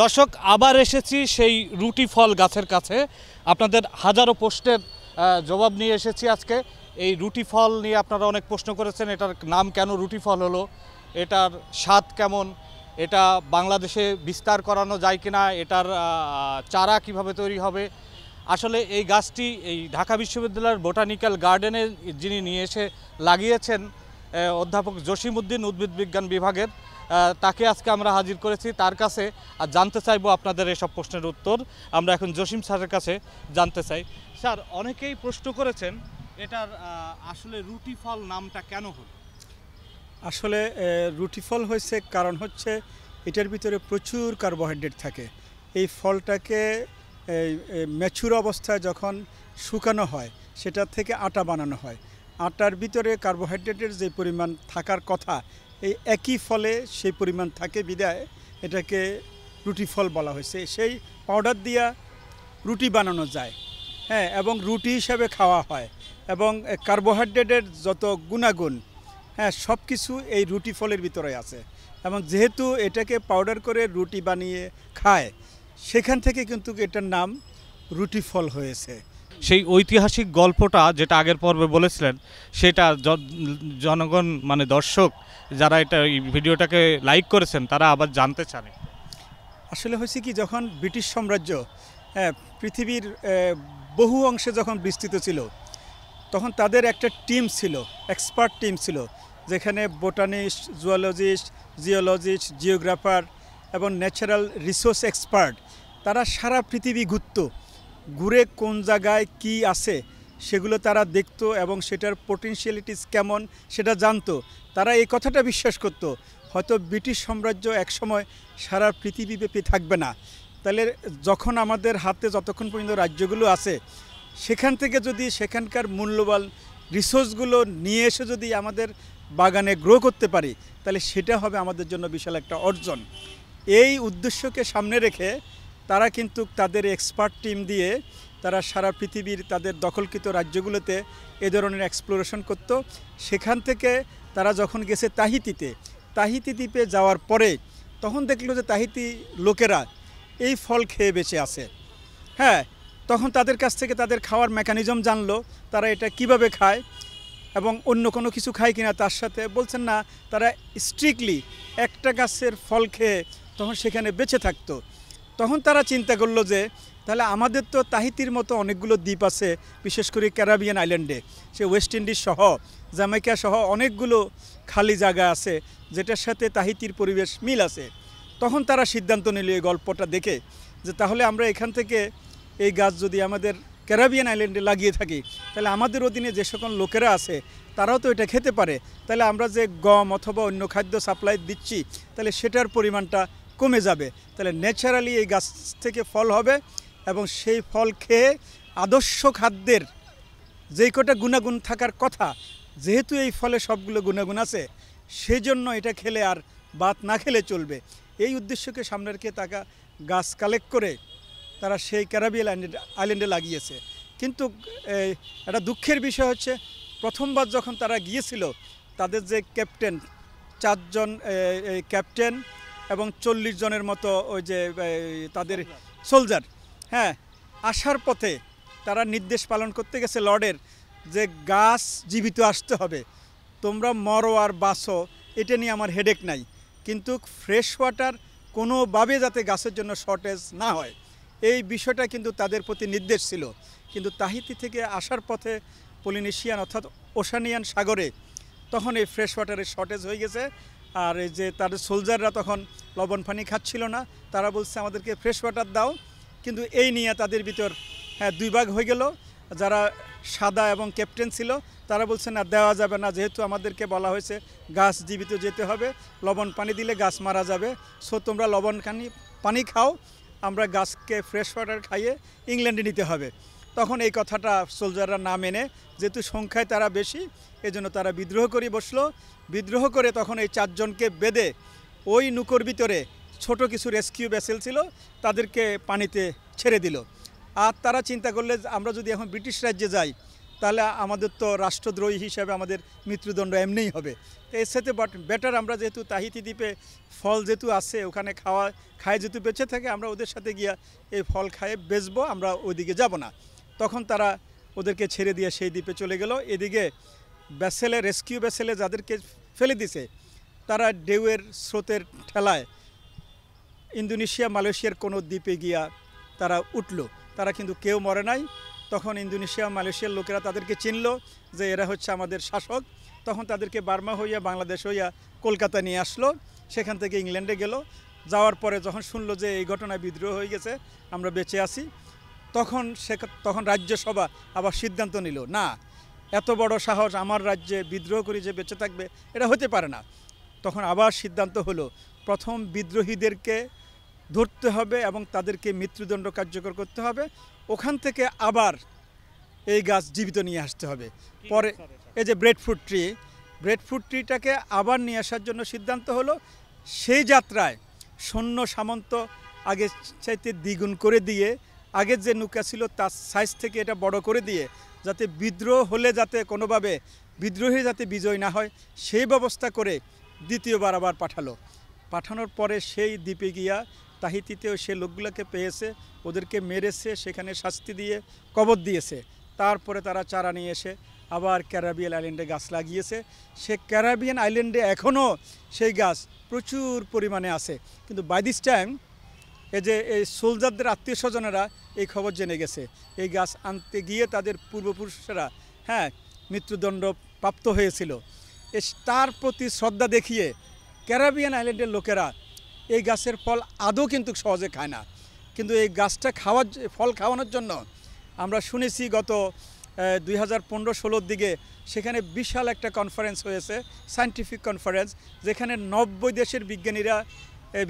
দর্শক আবার এসেছি সেই রুটি ফল গাছের কাছে আপনাদের হাজারো প্রশ্নের জবাব নিয়ে এসেছি আজকে এই রুটি ফল নিয়ে আপনারা অনেক প্রশ্ন করেছেন এটার নাম কেন রুটি ফল হলো এটার স্বাদ কেমন এটা বাংলাদেশে বিস্তার করানো যায় কিনা এটার চারা কিভাবে তৈরি হবে আসলে এই গাছটি এই ঢাকা বিশ্ববিদ্যালয়ের বোটানিক্যাল গার্ডেনে যিনি নিয়ে এসে লাগিয়েছেন অধ্যাপক জসিম উদ্দিন উদ্ভিদ বিজ্ঞান বিভাগের তাকে আজকে আমরা হাজির করেছি তার কাছে আর জানতে চাইবো আপনাদের এসব প্রশ্নের উত্তর আমরা এখন জসিম স্যারের কাছে জানতে চাই স্যার অনেকেই প্রশ্ন করেছেন এটার আসলে রুটি ফল নামটা কেন হল আসলে রুটি ফল হয়েছে কারণ হচ্ছে এটার ভিতরে প্রচুর কার্বোহাইড্রেট থাকে এই ফলটাকে ম্যাচুর অবস্থায় যখন শুকানো হয় সেটা থেকে আটা বানানো হয় আটার ভিতরে কার্বোহাইড্রেটের যে পরিমাণ থাকার কথা এই একই ফলে সেই পরিমাণ থাকে বিদায় এটাকে রুটি ফল বলা হয়েছে সেই পাউডার দিয়া রুটি বানানো যায় হ্যাঁ এবং রুটি হিসাবে খাওয়া হয় এবং কার্বোহাইড্রেটের যত গুণাগুণ হ্যাঁ সব কিছু এই রুটি ফলের ভিতরে আছে এবং যেহেতু এটাকে পাউডার করে রুটি বানিয়ে খায় সেখান থেকে কিন্তু এটার নাম রুটি ফল হয়েছে সেই ঐতিহাসিক গল্পটা যেটা আগের পর্বে বলেছিলেন সেটা জনগণ মানে দর্শক যারা এটা এই ভিডিওটাকে লাইক করেছেন তারা আবার জানতে চান আসলে হয়েছে কি যখন ব্রিটিশ সাম্রাজ্য পৃথিবীর বহু অংশে যখন বিস্তৃত ছিল তখন তাদের একটা টিম ছিল এক্সপার্ট টিম ছিল যেখানে বোটানিস্ট জুওলজিস্ট জিওলজিস্ট জিওগ্রাফার এবং ন্যাচারাল রিসোর্স এক্সপার্ট তারা সারা পৃথিবী ঘুরত ঘুরে কোন জায়গায় কি আছে সেগুলো তারা দেখতো এবং সেটার পোটেনশিয়ালিটিস কেমন সেটা জানতো তারা এই কথাটা বিশ্বাস করত। হয়তো ব্রিটিশ সাম্রাজ্য একসময় সারা পৃথিবীব্যাপী থাকবে না তাহলে যখন আমাদের হাতে যতক্ষণ পর্যন্ত রাজ্যগুলো আছে সেখান থেকে যদি সেখানকার মূল্যবান রিসোর্সগুলো নিয়ে এসে যদি আমাদের বাগানে গ্রো করতে পারি তাহলে সেটা হবে আমাদের জন্য বিশাল একটা অর্জন এই উদ্দেশ্যকে সামনে রেখে তারা কিন্তু তাদের এক্সপার্ট টিম দিয়ে তারা সারা পৃথিবীর তাদের দখলকৃত রাজ্যগুলোতে এ ধরনের এক্সপ্লোরেশন করত সেখান থেকে তারা যখন গেছে তাহিতিতে তাহিতি দ্বীপে যাওয়ার পরে তখন দেখলো যে তাহিতি লোকেরা এই ফল খেয়ে বেঁচে আছে হ্যাঁ তখন তাদের কাছ থেকে তাদের খাওয়ার মেকানিজম জানলো তারা এটা কিভাবে খায় এবং অন্য কোনো কিছু খায় কিনা তার সাথে বলছেন না তারা স্ট্রিক্টলি একটা গাছের ফল খেয়ে তখন সেখানে বেঁচে থাকতো তখন তারা চিন্তা করলো যে তাহলে আমাদের তো তাহিতির মতো অনেকগুলো দ্বীপ আছে বিশেষ করে ক্যারাবিয়ান আইল্যান্ডে সে ওয়েস্ট ইন্ডিজ সহ জামাইকা সহ অনেকগুলো খালি জায়গা আছে যেটার সাথে তাহিতির পরিবেশ মিল আছে তখন তারা সিদ্ধান্ত নিল এই গল্পটা দেখে যে তাহলে আমরা এখান থেকে এই গাছ যদি আমাদের ক্যারাবিয়ান আইল্যান্ডে লাগিয়ে থাকি তাহলে আমাদের অধীনে যে সকল লোকেরা আছে তারাও তো এটা খেতে পারে তাহলে আমরা যে গম অথবা অন্য খাদ্য সাপ্লাই দিচ্ছি তাহলে সেটার পরিমাণটা কমে যাবে তাহলে ন্যাচারালি এই গাছ থেকে ফল হবে এবং সেই ফল খেয়ে আদর্শ খাদ্যের যেই কটা গুণাগুণ থাকার কথা যেহেতু এই ফলে সবগুলো গুণাগুণ আছে সেই জন্য এটা খেলে আর বাত না খেলে চলবে এই উদ্দেশ্যকে সামনে রেখে তাকা গাছ কালেক্ট করে তারা সেই ক্যারাবিয়াল আইল্যান্ডে লাগিয়েছে কিন্তু একটা দুঃখের বিষয় হচ্ছে প্রথমবার যখন তারা গিয়েছিল তাদের যে ক্যাপ্টেন চারজন ক্যাপ্টেন এবং চল্লিশ জনের মতো ওই যে তাদের সোলজার হ্যাঁ আসার পথে তারা নির্দেশ পালন করতে গেছে লর্ডের যে গাছ জীবিত আসতে হবে তোমরা মরো আর বাসো এটা নিয়ে আমার হেডেক নাই কিন্তু ফ্রেশ ওয়াটার কোনোভাবে যাতে গাছের জন্য শর্টেজ না হয় এই বিষয়টা কিন্তু তাদের প্রতি নির্দেশ ছিল কিন্তু তাহিতি থেকে আসার পথে পলিনেশিয়ান অর্থাৎ ওশানিয়ান সাগরে তখন এই ফ্রেশ ওয়াটারের শর্টেজ হয়ে গেছে আর এই যে তার সোলজাররা তখন লবণ পানি খাচ্ছিল না তারা বলছে আমাদেরকে ফ্রেশ ওয়াটার দাও কিন্তু এই নিয়ে তাদের ভিতর হ্যাঁ দুই ভাগ হয়ে গেল যারা সাদা এবং ক্যাপ্টেন ছিল তারা বলছে না দেওয়া যাবে না যেহেতু আমাদেরকে বলা হয়েছে গাছ জীবিত যেতে হবে লবণ পানি দিলে গাছ মারা যাবে সো তোমরা লবণ পানি পানি খাও আমরা গাছকে ফ্রেশ ওয়াটার খাইয়ে ইংল্যান্ডে নিতে হবে তখন এই কথাটা সোলজাররা না মেনে যেহেতু সংখ্যায় তারা বেশি এজন্য তারা বিদ্রোহ করে বসলো বিদ্রোহ করে তখন এই চারজনকে বেঁধে ওই নুকোর ভিতরে ছোট কিছু রেস্কিউ ভেসেল ছিল তাদেরকে পানিতে ছেড়ে দিল আর তারা চিন্তা করলে আমরা যদি এখন ব্রিটিশ রাজ্যে যাই তাহলে আমাদের তো রাষ্ট্রদ্রোহী হিসাবে আমাদের মৃত্যুদণ্ড এমনিই হবে এর সাথে বাট বেটার আমরা যেহেতু তাহিতি দ্বীপে ফল যেহেতু আছে ওখানে খাওয়া খায় যেহেতু বেঁচে থাকে আমরা ওদের সাথে গিয়া এই ফল খায়ে বেচবো আমরা ওইদিকে যাব না তখন তারা ওদেরকে ছেড়ে দিয়ে সেই দ্বীপে চলে গেল এদিকে ব্যাসেলে রেস্কিউ ব্যাসেলে যাদেরকে ফেলে দিছে তারা ঢেউয়ের স্রোতের ঠেলায় ইন্দোনেশিয়া মালয়েশিয়ার কোনো দ্বীপে গিয়া তারা উঠল তারা কিন্তু কেউ মরে নাই তখন ইন্দোনেশিয়া মালয়েশিয়ার লোকেরা তাদেরকে চিনল যে এরা হচ্ছে আমাদের শাসক তখন তাদেরকে বার্মা হইয়া বাংলাদেশ হইয়া কলকাতা নিয়ে আসলো সেখান থেকে ইংল্যান্ডে গেল যাওয়ার পরে যখন শুনলো যে এই ঘটনায় বিদ্রোহ হয়ে গেছে আমরা বেঁচে আছি তখন সে তখন রাজ্যসভা আবার সিদ্ধান্ত নিল না এত বড় সাহস আমার রাজ্যে বিদ্রোহ করে যে বেঁচে থাকবে এটা হতে পারে না তখন আবার সিদ্ধান্ত হলো প্রথম বিদ্রোহীদেরকে ধরতে হবে এবং তাদেরকে মৃত্যুদণ্ড কার্যকর করতে হবে ওখান থেকে আবার এই গাছ জীবিত নিয়ে আসতে হবে পরে এই যে ব্রেডফ্রুট ট্রি ব্রেডফ্রুট ট্রিটাকে আবার নিয়ে আসার জন্য সিদ্ধান্ত হলো সেই যাত্রায় সৈন্য সামন্ত আগে চাইতে দ্বিগুণ করে দিয়ে আগের যে নৌকা ছিল তার সাইজ থেকে এটা বড় করে দিয়ে যাতে বিদ্রোহ হলে যাতে কোনোভাবে বিদ্রোহী যাতে বিজয় না হয় সেই ব্যবস্থা করে দ্বিতীয়বার আবার পাঠালো পাঠানোর পরে সেই দ্বীপে গিয়া তাহিতিতেও সে লোকগুলোকে পেয়েছে ওদেরকে মেরেছে সেখানে শাস্তি দিয়ে কবর দিয়েছে তারপরে তারা চারা নিয়ে এসে আবার ক্যারাবিয়ান আইল্যান্ডে গাছ লাগিয়েছে সে ক্যারাবিয়ান আইল্যান্ডে এখনও সেই গাছ প্রচুর পরিমাণে আছে কিন্তু বাই দিস টাইম এই যে এই সোলজারদের আত্মীয় স্বজনেরা এই খবর জেনে গেছে এই গাছ আনতে গিয়ে তাদের পূর্বপুরুষেরা হ্যাঁ মৃত্যুদণ্ড প্রাপ্ত হয়েছিল তার প্রতি শ্রদ্ধা দেখিয়ে ক্যারাবিয়ান আইল্যান্ডের লোকেরা এই গাছের ফল আদৌ কিন্তু সহজে খায় না কিন্তু এই গাছটা খাওয়ার ফল খাওয়ানোর জন্য আমরা শুনেছি গত দুই হাজার পনেরো ষোলোর দিকে সেখানে বিশাল একটা কনফারেন্স হয়েছে সায়েন্টিফিক কনফারেন্স যেখানে নব্বই দেশের বিজ্ঞানীরা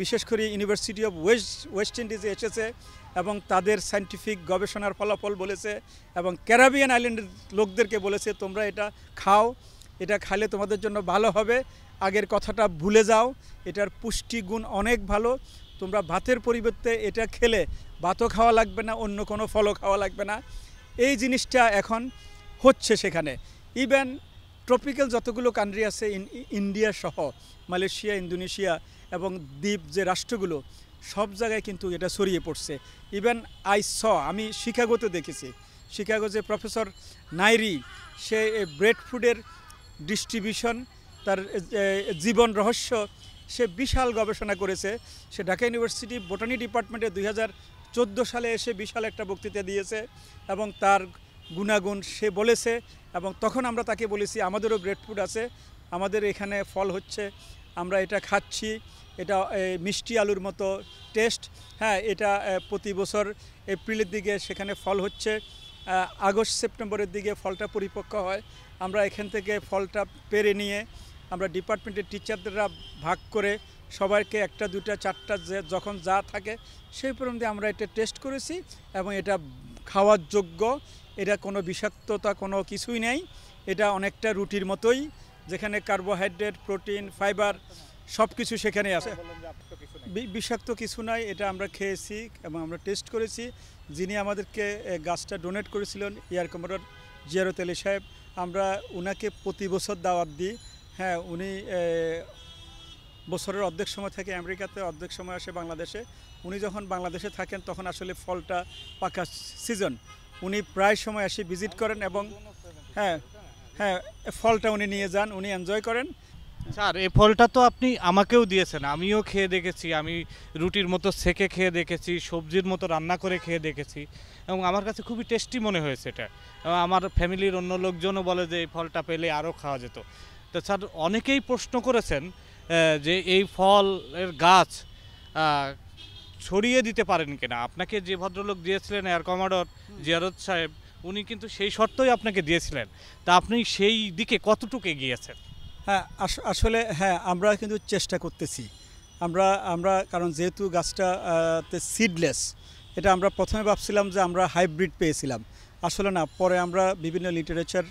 বিশেষ করে ইউনিভার্সিটি অফ ওয়েস্ট ওয়েস্ট ইন্ডিজে এসেছে এবং তাদের সায়েন্টিফিক গবেষণার ফলাফল বলেছে এবং ক্যারাবিয়ান আইল্যান্ডের লোকদেরকে বলেছে তোমরা এটা খাও এটা খাইলে তোমাদের জন্য ভালো হবে আগের কথাটা ভুলে যাও এটার পুষ্টিগুণ অনেক ভালো তোমরা ভাতের পরিবর্তে এটা খেলে ভাতও খাওয়া লাগবে না অন্য কোনো ফলও খাওয়া লাগবে না এই জিনিসটা এখন হচ্ছে সেখানে ইভেন ট্রপিক্যাল যতগুলো কান্ট্রি আছে ইন্ডিয়া সহ মালয়েশিয়া ইন্দোনেশিয়া এবং দ্বীপ যে রাষ্ট্রগুলো সব জায়গায় কিন্তু এটা ছড়িয়ে পড়ছে ইভেন আই স আমি শিকাগোতে দেখেছি শিকাগো যে প্রফেসর নাইরি সে ব্রেড ফুডের ডিস্ট্রিবিউশন তার জীবন রহস্য সে বিশাল গবেষণা করেছে সে ঢাকা ইউনিভার্সিটি বোটানি ডিপার্টমেন্টে দুই সালে এসে বিশাল একটা বক্তৃতা দিয়েছে এবং তার গুণাগুণ সে বলেছে এবং তখন আমরা তাকে বলেছি আমাদেরও ব্রেড ফুড আছে আমাদের এখানে ফল হচ্ছে আমরা এটা খাচ্ছি এটা মিষ্টি আলুর মতো টেস্ট হ্যাঁ এটা প্রতি বছর এপ্রিলের দিকে সেখানে ফল হচ্ছে আগস্ট সেপ্টেম্বরের দিকে ফলটা পরিপক্ক হয় আমরা এখান থেকে ফলটা পেরে নিয়ে আমরা ডিপার্টমেন্টের টিচারদেররা ভাগ করে সবাইকে একটা দুটা চারটা যে যখন যা থাকে সেই পর্যন্ত আমরা এটা টেস্ট করেছি এবং এটা খাওয়ার যোগ্য এটা কোনো বিষাক্ততা কোনো কিছুই নেই এটা অনেকটা রুটির মতোই যেখানে কার্বোহাইড্রেট প্রোটিন ফাইবার সব কিছু সেখানে আছে বিষাক্ত কিছু নাই এটা আমরা খেয়েছি এবং আমরা টেস্ট করেছি যিনি আমাদেরকে গাছটা ডোনেট করেছিলেন ইয়ার কমরর জিয়ারত আলী সাহেব আমরা ওনাকে প্রতি বছর দাওয়াত দিই হ্যাঁ উনি বছরের অর্ধেক সময় থাকে আমেরিকাতে অর্ধেক সময় আসে বাংলাদেশে উনি যখন বাংলাদেশে থাকেন তখন আসলে ফলটা পাকা সিজন উনি প্রায় সময় এসে ভিজিট করেন এবং হ্যাঁ হ্যাঁ ফলটা উনি নিয়ে যান উনি এনজয় করেন স্যার এই ফলটা তো আপনি আমাকেও দিয়েছেন আমিও খেয়ে দেখেছি আমি রুটির মতো সেকে খেয়ে দেখেছি সবজির মতো রান্না করে খেয়ে দেখেছি এবং আমার কাছে খুবই টেস্টি মনে হয়েছে এটা আমার ফ্যামিলির অন্য লোকজনও বলে যে এই ফলটা পেলে আরও খাওয়া যেত তো স্যার অনেকেই প্রশ্ন করেছেন যে এই ফলের গাছ ছড়িয়ে দিতে পারেন কিনা আপনাকে যে ভদ্রলোক দিয়েছিলেন এয়ার কমাডোর জিয়ারত সাহেব উনি কিন্তু সেই শর্তই আপনাকে দিয়েছিলেন তা আপনি সেই দিকে কতটুকু এগিয়েছেন হ্যাঁ আসলে হ্যাঁ আমরা কিন্তু চেষ্টা করতেছি আমরা আমরা কারণ যেহেতু গাছটাতে সিডলেস এটা আমরা প্রথমে ভাবছিলাম যে আমরা হাইব্রিড পেয়েছিলাম আসলে না পরে আমরা বিভিন্ন লিটারেচার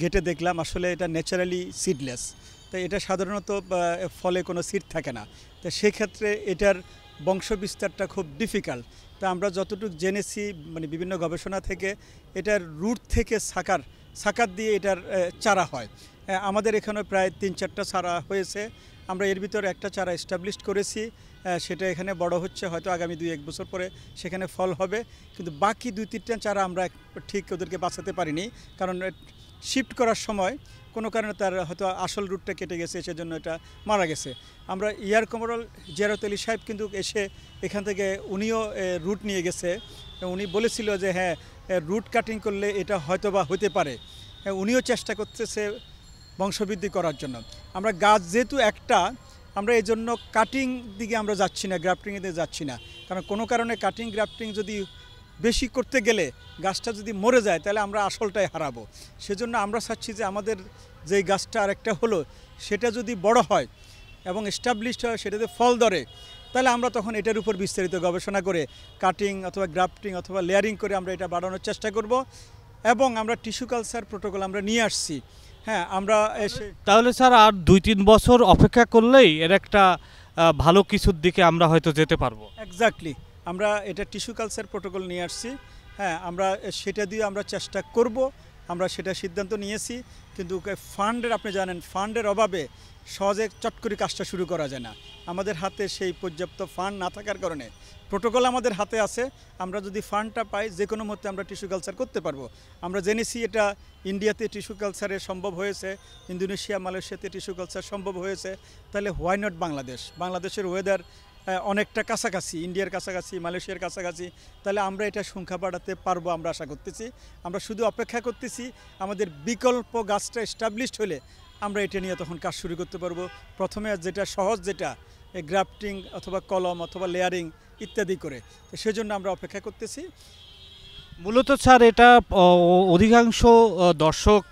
ঘেটে দেখলাম আসলে এটা ন্যাচারালি সিডলেস তাই এটা সাধারণত ফলে কোনো সিড থাকে না তো সেক্ষেত্রে এটার বংশবিস্তারটা খুব ডিফিকাল্ট তা আমরা যতটুকু জেনেছি মানে বিভিন্ন গবেষণা থেকে এটার রুট থেকে সাকার সাকার দিয়ে এটার চারা হয় আমাদের এখানে প্রায় তিন চারটা চারা হয়েছে আমরা এর ভিতরে একটা চারা এস্টাবলিশ করেছি সেটা এখানে বড় হচ্ছে হয়তো আগামী দুই এক বছর পরে সেখানে ফল হবে কিন্তু বাকি দুই তিনটা চারা আমরা ঠিক ওদেরকে বাঁচাতে পারিনি কারণ শিফট করার সময় কোনো কারণে তার হয়তো আসল রুটটা কেটে গেছে সেজন্য এটা মারা গেছে আমরা ইয়ার কমরল জিয়ারত আলী সাহেব কিন্তু এসে এখান থেকে উনিও রুট নিয়ে গেছে উনি বলেছিল যে হ্যাঁ রুট কাটিং করলে এটা হয়তো বা হতে পারে উনিও চেষ্টা করতেছে বংশবৃদ্ধি করার জন্য আমরা গাছ যেহেতু একটা আমরা এই জন্য কাটিং দিকে আমরা যাচ্ছি না গ্রাফটিংয়ে যাচ্ছি না কারণ কোনো কারণে কাটিং গ্রাফটিং যদি বেশি করতে গেলে গাছটা যদি মরে যায় তাহলে আমরা আসলটাই হারাবো সেজন্য আমরা চাচ্ছি যে আমাদের যেই গাছটা আরেকটা হলো সেটা যদি বড় হয় এবং এস্টাবলিশড হয় সেটা যদি ফল ধরে তাহলে আমরা তখন এটার উপর বিস্তারিত গবেষণা করে কাটিং অথবা গ্রাফটিং অথবা লেয়ারিং করে আমরা এটা বাড়ানোর চেষ্টা করব এবং আমরা টিস্যু কালচার প্রোটোকল আমরা নিয়ে আসছি হ্যাঁ আমরা এসে তাহলে স্যার আর দুই তিন বছর অপেক্ষা করলেই এর একটা ভালো কিছুর দিকে আমরা হয়তো যেতে পারবো এক্স্যাক্টলি আমরা এটা টিস্যু কালচার প্রোটোকল নিয়ে আসছি হ্যাঁ আমরা সেটা দিয়ে আমরা চেষ্টা করব আমরা সেটা সিদ্ধান্ত নিয়েছি কিন্তু ফান্ডের আপনি জানেন ফান্ডের অভাবে সহজে চট করে কাজটা শুরু করা যায় না আমাদের হাতে সেই পর্যাপ্ত ফান্ড না থাকার কারণে প্রোটোকল আমাদের হাতে আছে আমরা যদি ফান্ডটা পাই যে কোনো মধ্যে আমরা টিস্যু কালচার করতে পারবো আমরা জেনেছি এটা ইন্ডিয়াতে টিস্যু কালচারে সম্ভব হয়েছে ইন্দোনেশিয়া মালয়েশিয়াতে টিস্যু কালচার সম্ভব হয়েছে তাহলে হোয়াই নট বাংলাদেশ বাংলাদেশের ওয়েদার অনেকটা কাছাকাছি ইন্ডিয়ার কাছাকাছি মালয়েশিয়ার কাছাকাছি তাহলে আমরা এটা সংখ্যা বাড়াতে পারবো আমরা আশা করতেছি আমরা শুধু অপেক্ষা করতেছি আমাদের বিকল্প গাছটা এস্টাবলিশড হলে আমরা এটা নিয়ে তখন কাজ শুরু করতে পারবো প্রথমে যেটা সহজ যেটা গ্রাফটিং অথবা কলম অথবা লেয়ারিং ইত্যাদি করে তো সেজন্য আমরা অপেক্ষা করতেছি মূলত স্যার এটা অধিকাংশ দর্শক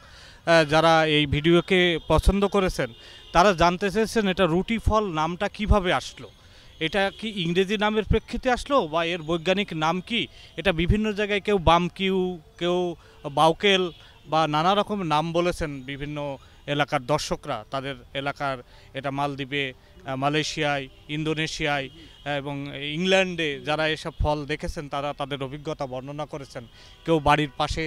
যারা এই ভিডিওকে পছন্দ করেছেন তারা জানতে চেয়েছেন এটা রুটি ফল নামটা কিভাবে আসলো এটা কি ইংরেজি নামের প্রেক্ষিতে আসলো বা এর বৈজ্ঞানিক নাম কি এটা বিভিন্ন জায়গায় কেউ বামকিউ কেউ বাউকেল বা নানা রকম নাম বলেছেন বিভিন্ন এলাকার দর্শকরা তাদের এলাকার এটা মালদ্বীপে মালয়েশিয়ায় ইন্দোনেশিয়ায় এবং ইংল্যান্ডে যারা এসব ফল দেখেছেন তারা তাদের অভিজ্ঞতা বর্ণনা করেছেন কেউ বাড়ির পাশে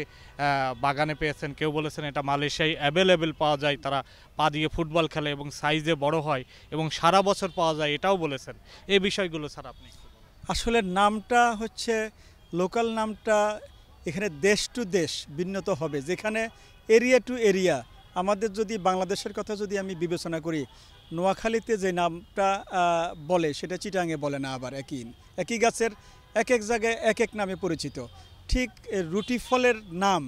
বাগানে পেয়েছেন কেউ বলেছেন এটা মালয়েশিয়ায় অ্যাভেলেবেল পাওয়া যায় তারা পা দিয়ে ফুটবল খেলে এবং সাইজে বড় হয় এবং সারা বছর পাওয়া যায় এটাও বলেছেন এই বিষয়গুলো স্যার আপনি আসলে নামটা হচ্ছে লোকাল নামটা এখানে দেশ টু দেশ ভিন্নত হবে যেখানে এরিয়া টু এরিয়া আমাদের যদি বাংলাদেশের কথা যদি আমি বিবেচনা করি নোয়াখালীতে যে নামটা বলে সেটা চিটাঙে বলে না আবার একই একই গাছের এক এক জায়গায় এক এক নামে পরিচিত ঠিক রুটি ফলের নাম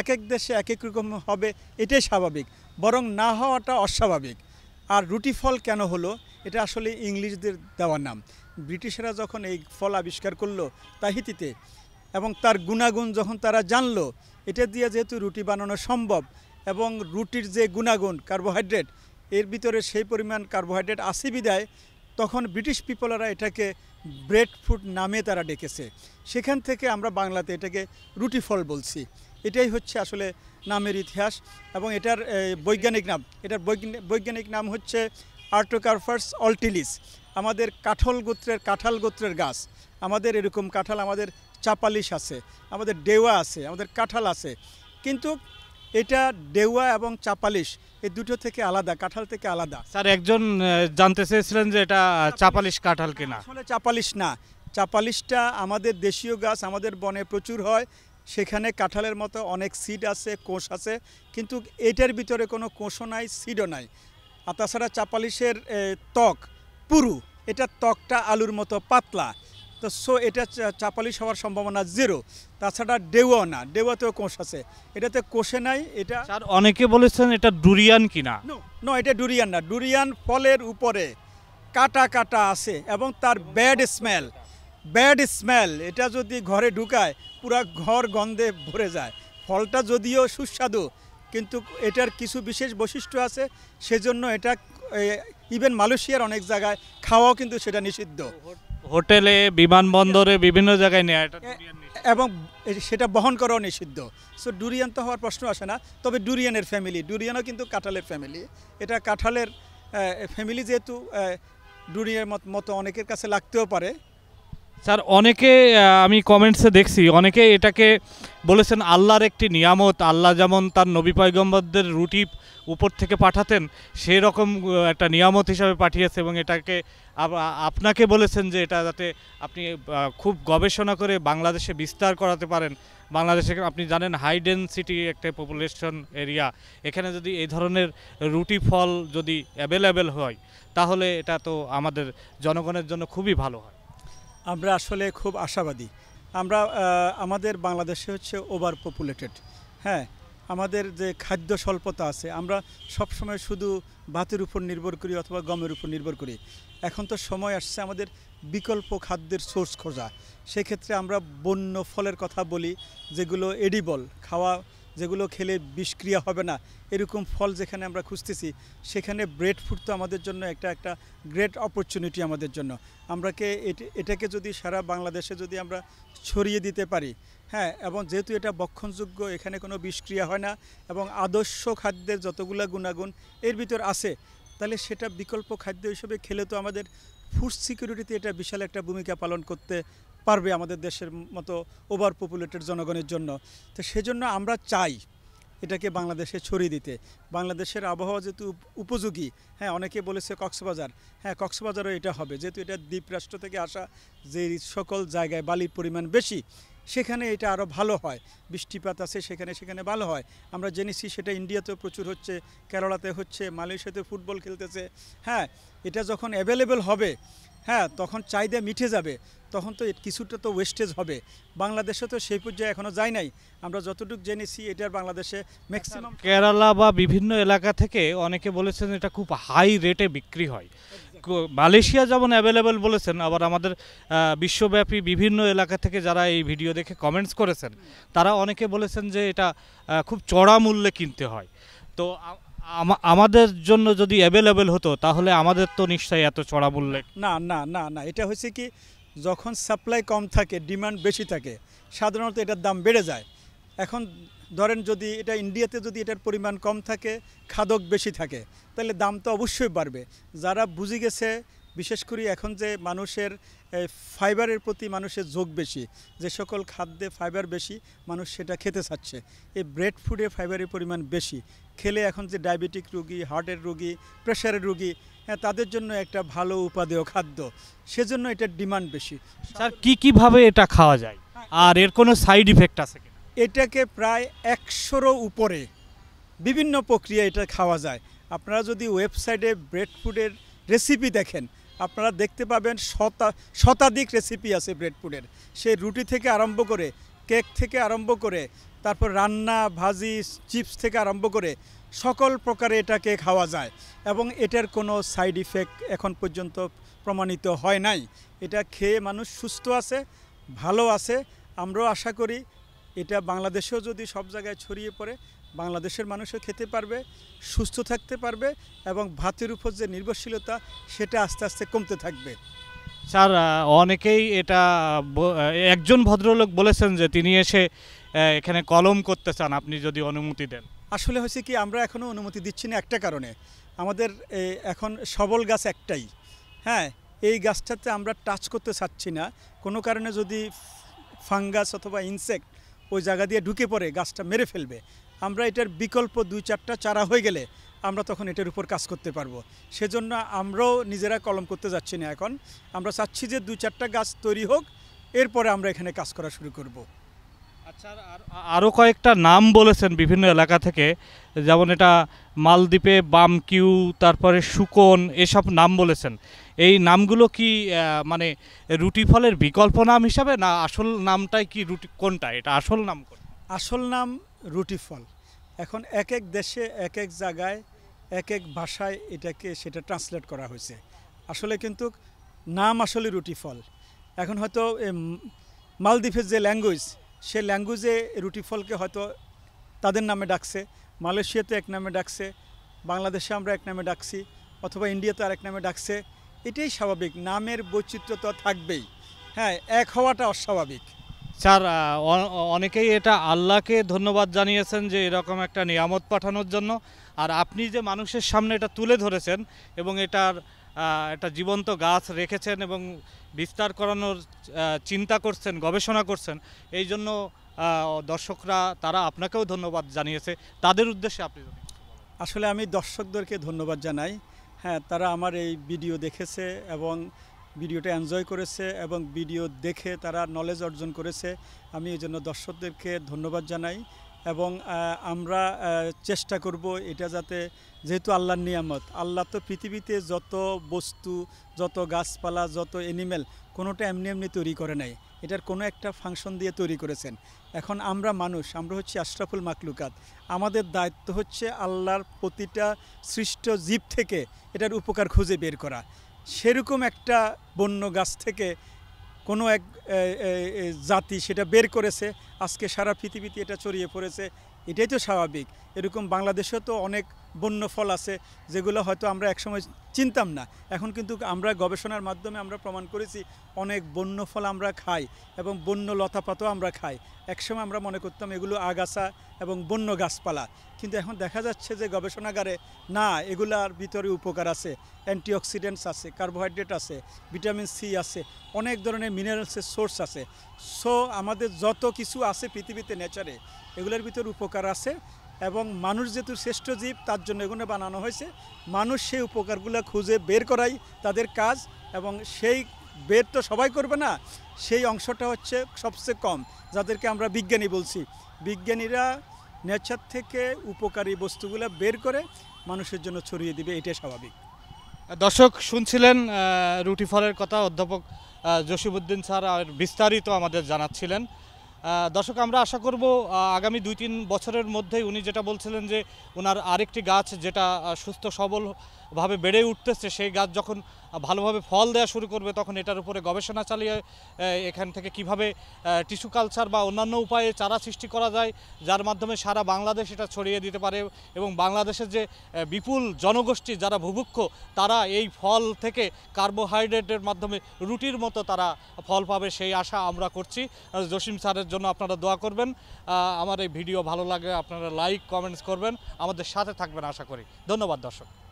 এক এক দেশে এক এক রকম হবে এটাই স্বাভাবিক বরং না হওয়াটা অস্বাভাবিক আর রুটি ফল কেন হলো এটা আসলে ইংলিশদের দেওয়ার নাম ব্রিটিশরা যখন এই ফল আবিষ্কার করলো তাহিতিতে এবং তার গুণাগুণ যখন তারা জানলো এটা দিয়ে যেহেতু রুটি বানানো সম্ভব এবং রুটির যে গুণাগুণ কার্বোহাইড্রেট এর ভিতরে সেই পরিমাণ কার্বোহাইড্রেট আসে বিদায় তখন ব্রিটিশ পিপলরা এটাকে ব্রেড ফুড নামে তারা ডেকেছে সেখান থেকে আমরা বাংলাতে এটাকে রুটি ফল বলছি এটাই হচ্ছে আসলে নামের ইতিহাস এবং এটার বৈজ্ঞানিক নাম এটার বৈজ্ঞানিক নাম হচ্ছে আর্টোকার্ফার্স অলটিলিস আমাদের কাঠল গোত্রের কাঁঠাল গোত্রের গাছ আমাদের এরকম কাঁঠাল আমাদের চাপালিশ আছে আমাদের ডেওয়া আছে আমাদের কাঁঠাল আছে কিন্তু এটা ডেওয়া এবং চাপালিশ এই দুটো থেকে আলাদা কাঁঠাল থেকে আলাদা স্যার একজন জানতে চেয়েছিলেন যে এটা চাপালিশ কাঁঠাল কিনা আসলে চাপালিশ না চাপালিশটা আমাদের দেশীয় গাছ আমাদের বনে প্রচুর হয় সেখানে কাঁঠালের মতো অনেক সিড আছে কোষ আছে কিন্তু এটার ভিতরে কোনো কোষও নাই সিডও নাই আর তাছাড়া চাপালিশের ত্বক পুরু এটা ত্বকটা আলুর মতো পাতলা তো সো এটা চাপালিশ হওয়ার সম্ভাবনা জিরো তাছাড়া ডেওয়া না ডেওয়াতেও কোষ আছে এটাতে কোষে নাই এটা স্যার অনেকে বলেছেন এটা ডুরিয়ান কিনা না এটা ডুরিয়ান না ডুরিয়ান ফলের উপরে কাটা কাটা আছে এবং তার ব্যাড স্মেল ব্যাড স্মেল এটা যদি ঘরে ঢুকায় পুরা ঘর গন্ধে ভরে যায় ফলটা যদিও সুস্বাদু কিন্তু এটার কিছু বিশেষ বৈশিষ্ট্য আছে সেজন্য এটা ইভেন মালয়েশিয়ার অনেক জায়গায় খাওয়াও কিন্তু সেটা নিষিদ্ধ হোটেলে বিমানবন্দরে বিভিন্ন জায়গায় নেওয়া এটা এবং সেটা বহন করাও নিষিদ্ধ সো ডুরিয়ান তো হওয়ার প্রশ্ন আসে না তবে ডুরিয়ানের ফ্যামিলি ডুরিয়ানও কিন্তু কাঁঠালের ফ্যামিলি এটা কাঁঠালের ফ্যামিলি যেহেতু ডুরিয়ানের মতো অনেকের কাছে লাগতেও পারে স্যার অনেকে আমি কমেন্টসে দেখছি অনেকে এটাকে বলেছেন আল্লাহর একটি নিয়ামত আল্লাহ যেমন তার নবী পয়গম্বরদের রুটি উপর থেকে পাঠাতেন সেই রকম একটা নিয়ামত হিসাবে পাঠিয়েছে এবং এটাকে আপনাকে বলেছেন যে এটা যাতে আপনি খুব গবেষণা করে বাংলাদেশে বিস্তার করাতে পারেন বাংলাদেশে আপনি জানেন হাই ডেন্সিটি একটা পপুলেশন এরিয়া এখানে যদি এই ধরনের রুটি ফল যদি অ্যাভেলেবেল হয় তাহলে এটা তো আমাদের জনগণের জন্য খুবই ভালো হয় আমরা আসলে খুব আশাবাদী আমরা আমাদের বাংলাদেশে হচ্ছে ওভার পপুলেটেড হ্যাঁ আমাদের যে খাদ্য স্বল্পতা আছে আমরা সবসময় শুধু ভাতের উপর নির্ভর করি অথবা গমের উপর নির্ভর করি এখন তো সময় আসছে আমাদের বিকল্প খাদ্যের সোর্স খোঁজা সেক্ষেত্রে আমরা বন্য ফলের কথা বলি যেগুলো এডিবল খাওয়া যেগুলো খেলে বিষক্রিয়া হবে না এরকম ফল যেখানে আমরা খুঁজতেছি সেখানে ব্রেড ফুড তো আমাদের জন্য একটা একটা গ্রেট অপরচুনিটি আমাদের জন্য আমরাকে এটাকে যদি সারা বাংলাদেশে যদি আমরা ছড়িয়ে দিতে পারি হ্যাঁ এবং যেহেতু এটা বক্ষণযোগ্য এখানে কোনো বিষক্রিয়া হয় না এবং আদর্শ খাদ্যের যতগুলো গুণাগুণ এর ভিতর আছে তাহলে সেটা বিকল্প খাদ্য হিসেবে খেলে তো আমাদের ফুড সিকিউরিটিতে এটা বিশাল একটা ভূমিকা পালন করতে পারবে আমাদের দেশের মতো ওভার পপুলেটেড জনগণের জন্য তো সেজন্য আমরা চাই এটাকে বাংলাদেশে ছড়িয়ে দিতে বাংলাদেশের আবহাওয়া যেহেতু উপযোগী হ্যাঁ অনেকে বলেছে কক্সবাজার হ্যাঁ কক্সবাজারও এটা হবে যেহেতু এটা দ্বীপরাষ্ট্র থেকে আসা যে সকল জায়গায় বালির পরিমাণ বেশি সেখানে এটা আরও ভালো হয় বৃষ্টিপাত আছে সেখানে সেখানে ভালো হয় আমরা জেনেছি সেটা ইন্ডিয়াতেও প্রচুর হচ্ছে কেরালাতে হচ্ছে মালয়েশিয়াতে ফুটবল খেলতেছে হ্যাঁ এটা যখন অ্যাভেলেবেল হবে হ্যাঁ তখন চাহিদা মিঠে যাবে তখন তো কিছুটা তো ওয়েস্টেজ হবে বাংলাদেশে তো সেই পর্যায়ে এখনও যায় নাই আমরা যতটুকু জেনেছি এটার বাংলাদেশে ম্যাক্সিমাম কেরালা বা বিভিন্ন এলাকা থেকে অনেকে বলেছেন এটা খুব হাই রেটে বিক্রি হয় মালয়েশিয়া যেমন অ্যাভেলেবেল বলেছেন আবার আমাদের বিশ্বব্যাপী বিভিন্ন এলাকা থেকে যারা এই ভিডিও দেখে কমেন্টস করেছেন তারা অনেকে বলেছেন যে এটা খুব চড়া মূল্যে কিনতে হয় তো আমাদের জন্য যদি অ্যাভেলেবেল হতো তাহলে আমাদের তো নিশ্চয়ই এত চড়া বললে না না না না এটা হচ্ছে কি যখন সাপ্লাই কম থাকে ডিমান্ড বেশি থাকে সাধারণত এটার দাম বেড়ে যায় এখন ধরেন যদি এটা ইন্ডিয়াতে যদি এটার পরিমাণ কম থাকে খাদক বেশি থাকে তাহলে দাম তো অবশ্যই বাড়বে যারা বুঝে গেছে বিশেষ করে এখন যে মানুষের ফাইবারের প্রতি মানুষের যোগ বেশি যে সকল খাদ্যে ফাইবার বেশি মানুষ সেটা খেতে চাচ্ছে এই ব্রেড ফুডে ফাইবারের পরিমাণ বেশি খেলে এখন যে ডায়াবেটিক রুগী হার্টের রুগী প্রেশারের রুগী হ্যাঁ তাদের জন্য একটা ভালো উপাদেয় খাদ্য সেজন্য এটার ডিমান্ড বেশি স্যার কী কীভাবে এটা খাওয়া যায় আর এর কোনো সাইড ইফেক্ট আছে এটাকে প্রায় একশোরও উপরে বিভিন্ন প্রক্রিয়া এটা খাওয়া যায় আপনারা যদি ওয়েবসাইটে ব্রেড ফুডের রেসিপি দেখেন আপনারা দেখতে পাবেন শতা শতাধিক রেসিপি আছে ব্রেডপুরের সেই রুটি থেকে আরম্ভ করে কেক থেকে আরম্ভ করে তারপর রান্না ভাজি চিপস থেকে আরম্ভ করে সকল প্রকারে এটাকে খাওয়া যায় এবং এটার কোনো সাইড ইফেক্ট এখন পর্যন্ত প্রমাণিত হয় নাই এটা খেয়ে মানুষ সুস্থ আছে ভালো আছে আমরাও আশা করি এটা বাংলাদেশেও যদি সব জায়গায় ছড়িয়ে পড়ে বাংলাদেশের মানুষও খেতে পারবে সুস্থ থাকতে পারবে এবং ভাতের উপর যে নির্ভরশীলতা সেটা আস্তে আস্তে কমতে থাকবে স্যার অনেকেই এটা একজন ভদ্রলোক বলেছেন যে তিনি এসে এখানে কলম করতে চান আপনি যদি অনুমতি দেন আসলে হয়েছে কি আমরা এখনও অনুমতি দিচ্ছি না একটা কারণে আমাদের এখন সবল গাছ একটাই হ্যাঁ এই গাছটাতে আমরা টাচ করতে চাচ্ছি না কোনো কারণে যদি ফাঙ্গাস অথবা ইনসেক্ট ওই জায়গা দিয়ে ঢুকে পড়ে গাছটা মেরে ফেলবে আমরা এটার বিকল্প দুই চারটা চারা হয়ে গেলে আমরা তখন এটার উপর কাজ করতে পারবো সেজন্য আমরাও নিজেরা কলম করতে যাচ্ছি না এখন আমরা চাচ্ছি যে দুই চারটা গাছ তৈরি হোক এরপরে আমরা এখানে কাজ করা শুরু করব। আচ্ছা আরও কয়েকটা নাম বলেছেন বিভিন্ন এলাকা থেকে যেমন এটা মালদ্বীপে বামকিউ তারপরে সুকন এসব নাম বলেছেন এই নামগুলো কি মানে রুটি ফলের বিকল্প নাম হিসাবে না আসল নামটাই কি রুটি কোনটা এটা আসল নাম আসল নাম রুটি ফল এখন এক এক দেশে এক এক জায়গায় এক এক ভাষায় এটাকে সেটা ট্রান্সলেট করা হয়েছে আসলে কিন্তু নাম আসলে রুটি ফল এখন হয়তো মালদ্বীপের যে ল্যাঙ্গুয়েজ সে ল্যাঙ্গুয়েজে রুটি ফলকে হয়তো তাদের নামে ডাকছে মালয়েশিয়াতে এক নামে ডাকছে বাংলাদেশে আমরা এক নামে ডাকছি অথবা ইন্ডিয়াতে আরেক নামে ডাকছে এটাই স্বাভাবিক নামের বৈচিত্র্য তো থাকবেই হ্যাঁ এক হওয়াটা অস্বাভাবিক স্যার অনেকেই এটা আল্লাহকে ধন্যবাদ জানিয়েছেন যে এরকম একটা নিয়ামত পাঠানোর জন্য আর আপনি যে মানুষের সামনে এটা তুলে ধরেছেন এবং এটার একটা জীবন্ত গাছ রেখেছেন এবং বিস্তার করানোর চিন্তা করছেন গবেষণা করছেন এই জন্য দর্শকরা তারা আপনাকেও ধন্যবাদ জানিয়েছে তাদের উদ্দেশ্যে আপনি আসলে আমি দর্শকদেরকে ধন্যবাদ জানাই হ্যাঁ তারা আমার এই ভিডিও দেখেছে এবং ভিডিওটা এনজয় করেছে এবং ভিডিও দেখে তারা নলেজ অর্জন করেছে আমি এই জন্য দর্শকদেরকে ধন্যবাদ জানাই এবং আমরা চেষ্টা করব এটা যাতে যেহেতু আল্লাহর নিয়ামত আল্লাহ তো পৃথিবীতে যত বস্তু যত গাছপালা যত এনিম্যাল কোনোটা এমনি এমনি তৈরি করে নাই এটার কোনো একটা ফাংশন দিয়ে তৈরি করেছেন এখন আমরা মানুষ আমরা হচ্ছে আশরাফুল মাকলুকাত আমাদের দায়িত্ব হচ্ছে আল্লাহর প্রতিটা সৃষ্ট জীব থেকে এটার উপকার খুঁজে বের করা সেরকম একটা বন্য গাছ থেকে কোনো এক জাতি সেটা বের করেছে আজকে সারা পৃথিবীতে এটা ছড়িয়ে পড়েছে এটাই তো স্বাভাবিক এরকম বাংলাদেশেও তো অনেক বন্য ফল আছে যেগুলো হয়তো আমরা একসময় চিনতাম না এখন কিন্তু আমরা গবেষণার মাধ্যমে আমরা প্রমাণ করেছি অনেক বন্য ফল আমরা খাই এবং বন্য লতাপাতাও আমরা খাই একসময় আমরা মনে করতাম এগুলো আগাছা এবং বন্য গাছপালা কিন্তু এখন দেখা যাচ্ছে যে গবেষণাগারে না এগুলার ভিতরে উপকার আছে অ্যান্টিঅক্সিডেন্টস আছে কার্বোহাইড্রেট আছে ভিটামিন সি আছে অনেক ধরনের মিনারেলসের সোর্স আছে সো আমাদের যত কিছু আছে পৃথিবীতে নেচারে এগুলোর ভিতর উপকার আছে এবং মানুষ যেহেতু শ্রেষ্ঠ জীব তার জন্য এগুলো বানানো হয়েছে মানুষ সেই উপকারগুলো খুঁজে বের করাই তাদের কাজ এবং সেই বের তো সবাই করবে না সেই অংশটা হচ্ছে সবচেয়ে কম যাদেরকে আমরা বিজ্ঞানী বলছি বিজ্ঞানীরা নেচার থেকে উপকারী বস্তুগুলো বের করে মানুষের জন্য ছড়িয়ে দিবে এটাই স্বাভাবিক দর্শক শুনছিলেন রুটি ফলের কথা অধ্যাপক জসিবুদ্দিন স্যার আর বিস্তারিত আমাদের জানাচ্ছিলেন দর্শক আমরা আশা করব আগামী দুই তিন বছরের মধ্যেই উনি যেটা বলছিলেন যে ওনার আরেকটি গাছ যেটা সুস্থ সবলভাবে বেড়ে উঠতেছে সেই গাছ যখন ভালোভাবে ফল দেওয়া শুরু করবে তখন এটার উপরে গবেষণা চালিয়ে এখান থেকে কিভাবে টিস্যু কালচার বা অন্যান্য উপায়ে চারা সৃষ্টি করা যায় যার মাধ্যমে সারা বাংলাদেশ এটা ছড়িয়ে দিতে পারে এবং বাংলাদেশের যে বিপুল জনগোষ্ঠী যারা ভুভুক্ষ তারা এই ফল থেকে কার্বোহাইড্রেটের মাধ্যমে রুটির মতো তারা ফল পাবে সেই আশা আমরা করছি জসিম স্যারের জন্য আপনারা দোয়া করবেন আমার এই ভিডিও ভালো লাগে আপনারা লাইক কমেন্টস করবেন আমাদের সাথে থাকবেন আশা করি ধন্যবাদ দর্শক